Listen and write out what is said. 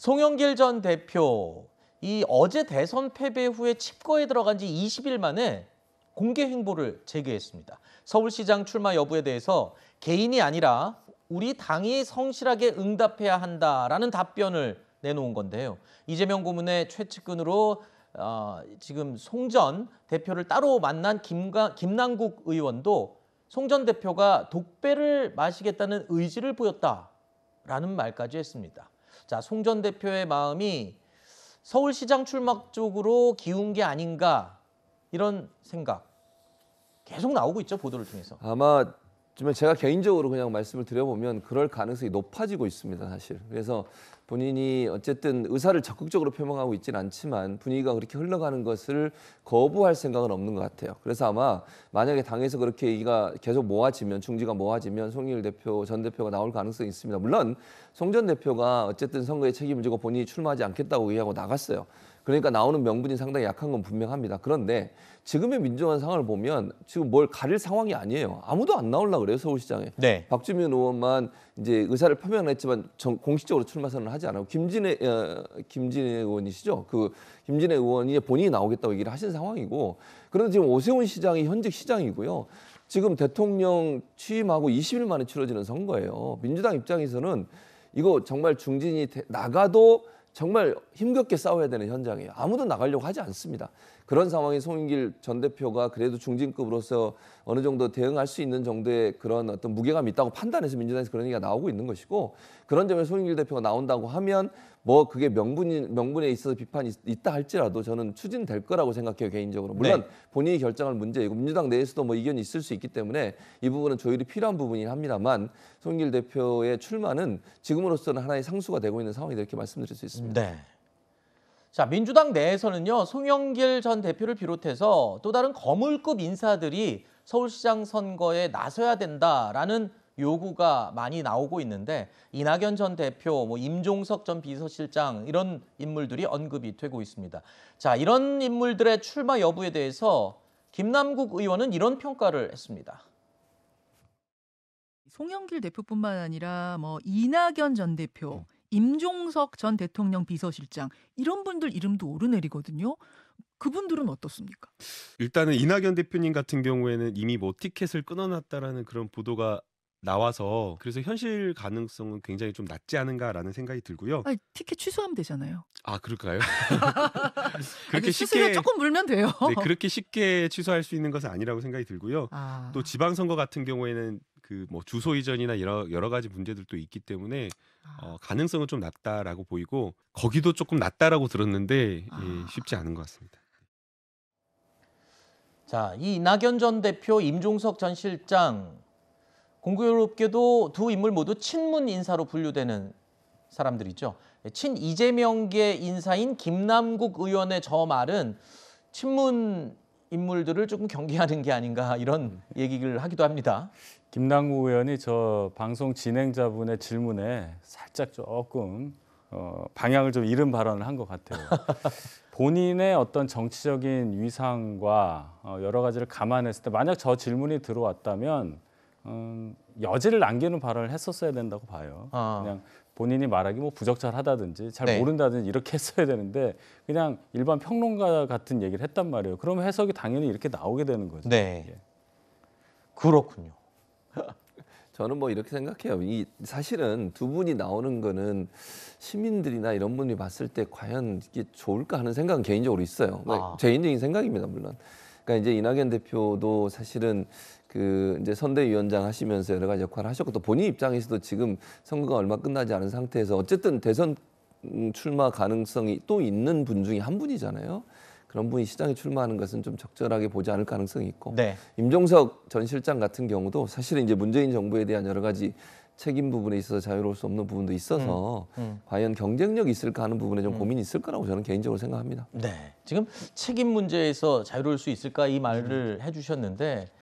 송영길 전 대표 이 어제 대선 패배 후에 칩거에 들어간 지 20일 만에 공개 행보를 재개했습니다. 서울시장 출마 여부에 대해서 개인이 아니라 우리 당이 성실하게 응답해야 한다라는 답변을 내놓은 건데요. 이재명 고문의 최측근으로 어, 지금 송 전 대표를 따로 만난 김가, 김남국 의원도 송 전 대표가 독배를 마시겠다는 의지를 보였다라는 말까지 했습니다. 자, 송전 대표의 마음이 서울시장 출마 쪽으로 기운 게 아닌가 이런 생각 계속 나오고 있죠 보도를 통해서. 아마 지 제가 개인적으로 그냥 말씀을 드려보면 그럴 가능성이 높아지고 있습니다 사실. 그래서 본인이 어쨌든 의사를 적극적으로 표명하고 있진 않지만 분위기가 그렇게 흘러가는 것을 거부할 생각은 없는 것 같아요. 그래서 아마 만약에 당에서 그렇게 얘기가 계속 모아지면 중지가 모아지면 송일 대표 전 대표가 나올 가능성이 있습니다. 물론 송전 대표가 어쨌든 선거에 책임을 지고 본인이 출마하지 않겠다고 얘기하고 나갔어요. 그러니까 나오는 명분이 상당히 약한 건 분명합니다. 그런데 지금의 민주화 상황을 보면 지금 뭘 가릴 상황이 아니에요. 아무도 안 나올라 그래요 서울시장에. 네. 박주민 의원만 이제 의사를 표명했지만 공식적으로 출마 선언을 하지. 하지 않았고 김진애 어, 김진애 의원이시죠. 그 김진애 의원이 본인이 나오겠다고 얘기를 하신 상황이고 그런데 지금 오세훈 시장이 현직 시장이고요. 지금 대통령 취임하고 20일 만에 치러지는 선거예요. 민주당 입장에서는 이거 정말 중진이 나가도 정말 힘겹게 싸워야 되는 현장이에요. 아무도 나가려고 하지 않습니다. 그런 상황에 송인길 전 대표가 그래도 중진급으로서 어느 정도 대응할 수 있는 정도의 그런 어떤 무게감이 있다고 판단해서 민주당에서 그런 얘기가 나오고 있는 것이고 그런 점에서 송인길 대표가 나온다고 하면 뭐 그게 명분 이 명분에 있어서 비판이 있다 할지라도 저는 추진될 거라고 생각해요 개인적으로 물론 네. 본인이 결정할 문제이고 민주당 내에서도 뭐 이견이 있을 수 있기 때문에 이 부분은 조율이 필요한 부분이긴 합니다만 송인길 대표의 출마는 지금으로서는 하나의 상수가 되고 있는 상황이다 이렇게 말씀드릴 수 있습니다. 네. 자, 민주당 내에서는요, 송영길 전 대표를 비롯해서 또 다른 거물급 인사들이 서울시장 선거에 나서야 된다라는 요구가 많이 나오고 있는데 이낙연 전 대표, 뭐 임종석 전 비서실장 이런 인물들이 언급이 되고 있습니다. 자, 이런 인물들의 출마 여부에 대해서 김남국 의원은 이런 평가를 했습니다. 송영길 대표뿐만 아니라 뭐 이낙연 전 대표, 임종석 전 대통령 비서실장 이런 분들 이름도 오르내리거든요. 그분들은 어떻습니까? 일단은 이낙연 대표님 같은 경우에는 이미 뭐 티켓을 끊어놨다라는 그런 보도가 나와서 그래서 현실 가능성은 굉장히 좀 낮지 않은가라는 생각이 들고요. 아니, 티켓 취소하면 되잖아요. 아 그럴까요? 그렇게 아니, 쉽게 조금 물면 돼요. 네, 그렇게 쉽게 취소할 수 있는 것은 아니라고 생각이 들고요. 아... 또 지방선거 같은 경우에는 그뭐 주소 이전이나 여러 여러 가지 문제들도 있기 때문에 아. 어, 가능성은 좀 낮다라고 보이고 거기도 조금 낮다라고 들었는데 예, 아. 예, 쉽지 않은 것 같습니다. 자, 이 이낙연 전 대표, 임종석 전 실장 공교롭게도 두 인물 모두 친문 인사로 분류되는 사람들이죠. 친 이재명계 인사인 김남국 의원의 저 말은 친문 인물들을 조금 경계하는 게 아닌가 이런 음. 얘기를 하기도 합니다. 김남구 의원이 저 방송 진행자분의 질문에 살짝 조금 어, 방향을 좀 잃은 발언을 한 것 같아요. 본인의 어떤 정치적인 위상과 어, 여러 가지를 감안했을 때 만약 저 질문이 들어왔다면 음, 여지를 남기는 발언을 했었어야 된다고 봐요. 아. 그냥 본인이 말하기 뭐 부적절하다든지 잘 네. 모른다든지 이렇게 했어야 되는데 그냥 일반 평론가 같은 얘기를 했단 말이에요. 그러면 해석이 당연히 이렇게 나오게 되는 거죠. 네. 예. 그렇군요. 저는 뭐 이렇게 생각해요. 이 사실은 두 분이 나오는 거는 시민들이나 이런 분이 봤을 때 과연 이게 좋을까 하는 생각은 개인적으로 있어요. 네, 아. 개인적인 생각입니다, 물론. 그러니까 이제 이낙연 대표도 사실은 그 이제 선대위원장 하시면서 여러 가지 역할을 하셨고 또 본인 입장에서도 지금 선거가 얼마 끝나지 않은 상태에서 어쨌든 대선 음, 출마 가능성이 또 있는 분 중에 한 분이잖아요. 그런 분이 시장에 출마하는 것은 좀 적절하게 보지 않을 가능성이 있고 네. 임종석 전 실장 같은 경우도 사실은 이제 문재인 정부에 대한 여러 가지 책임 부분에 있어서 자유로울 수 없는 부분도 있어서 음, 음. 과연 경쟁력이 있을까 하는 부분에 좀 음. 고민이 있을 거라고 저는 개인적으로 생각합니다. 네. 지금 책임 문제에서 자유로울 수 있을까 이 말을 음. 해주셨는데